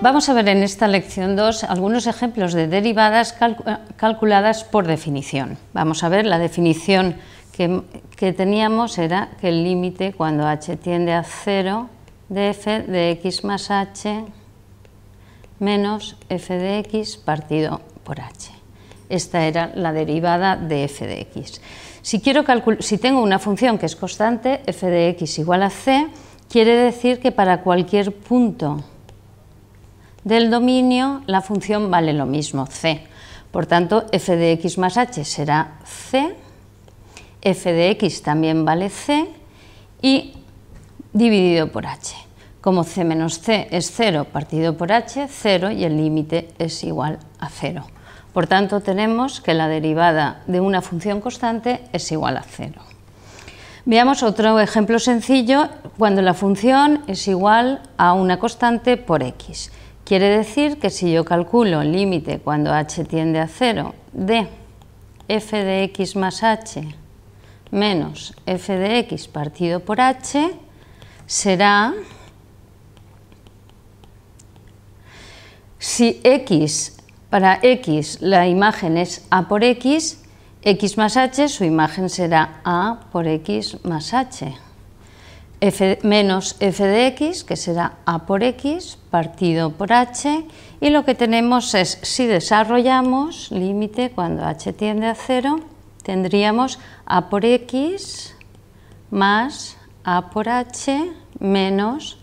Vamos a ver en esta lección 2 algunos ejemplos de derivadas eh, calculadas por definición. Vamos a ver la definición que, teníamos era que el límite cuando h tiende a 0 de f de x más h menos f de x partido por h. Esta era la derivada de f de x. Si, quiero si tengo una función que es constante, f de x igual a c, quiere decir que para cualquier punto del dominio, la función vale lo mismo, c. Por tanto, f de x más h será c, f de x también vale c, y dividido por h. Como c menos c es 0 partido por h, 0 y el límite es igual a 0. Por tanto, tenemos que la derivada de una función constante es igual a 0. Veamos otro ejemplo sencillo cuando la función es igual a una constante por x. Quiere decir que si yo calculo el límite cuando h tiende a 0 de f de x más h menos f de x partido por h será si x para x la imagen es a por x, x más h su imagen será a por x más h. F menos f de x, que será a por x, partido por h, y lo que tenemos es, si desarrollamos límite cuando h tiende a 0, tendríamos a por x más a por h menos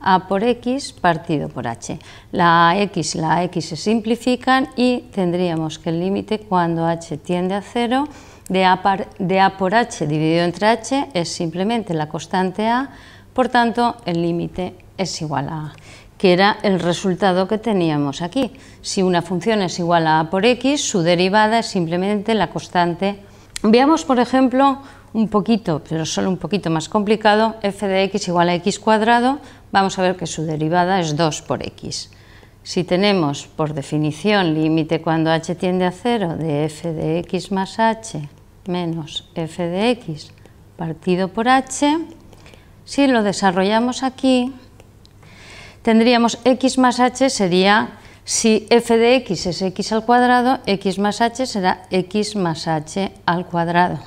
a por x partido por h. La x y la x se simplifican y tendríamos que el límite cuando h tiende a 0 de a, por h dividido entre h es simplemente la constante a, por tanto el límite es igual a a, que era el resultado que teníamos aquí. Si una función es igual a a por x, su derivada es simplemente la constante. Veamos, por ejemplo, un poquito, pero solo un poquito más complicado, f de x igual a x cuadrado, vamos a ver que su derivada es 2 por x. Si tenemos, por definición, límite cuando h tiende a 0 de f de x más h menos f de x partido por h, si lo desarrollamos aquí, tendríamos x más h sería, si f de x es x al cuadrado, x más h será x más h al cuadrado,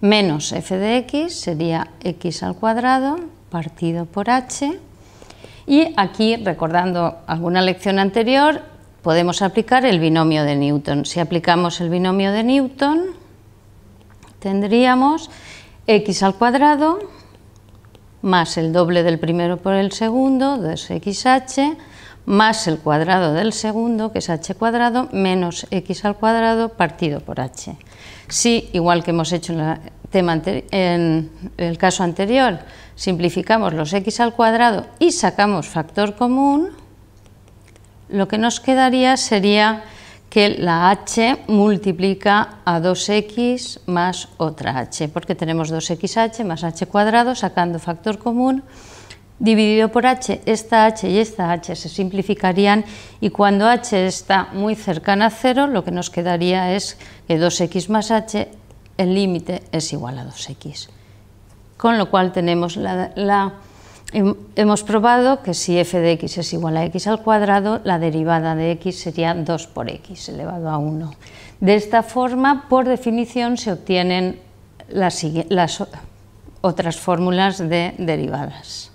menos f de x sería x al cuadrado partido por h, y aquí, recordando alguna lección anterior, podemos aplicar el binomio de Newton. Si aplicamos el binomio de Newton, tendríamos x al cuadrado más el doble del primero por el segundo, 2xh, más el cuadrado del segundo, que es h cuadrado, menos x al cuadrado partido por h. Si, igual que hemos hecho en, en el caso anterior, simplificamos los x al cuadrado y sacamos factor común, lo que nos quedaría sería que la h multiplica a 2x más otra h, porque tenemos 2xh más h cuadrado sacando factor común dividido por h, esta h y esta h se simplificarían y cuando h está muy cercana a 0 lo que nos quedaría es que 2x más h, el límite es igual a 2x. Con lo cual tenemos la, la hemos probado que si f de x es igual a x al cuadrado, la derivada de x sería 2 por x elevado a 1. De esta forma, por definición, se obtienen las otras fórmulas de derivadas.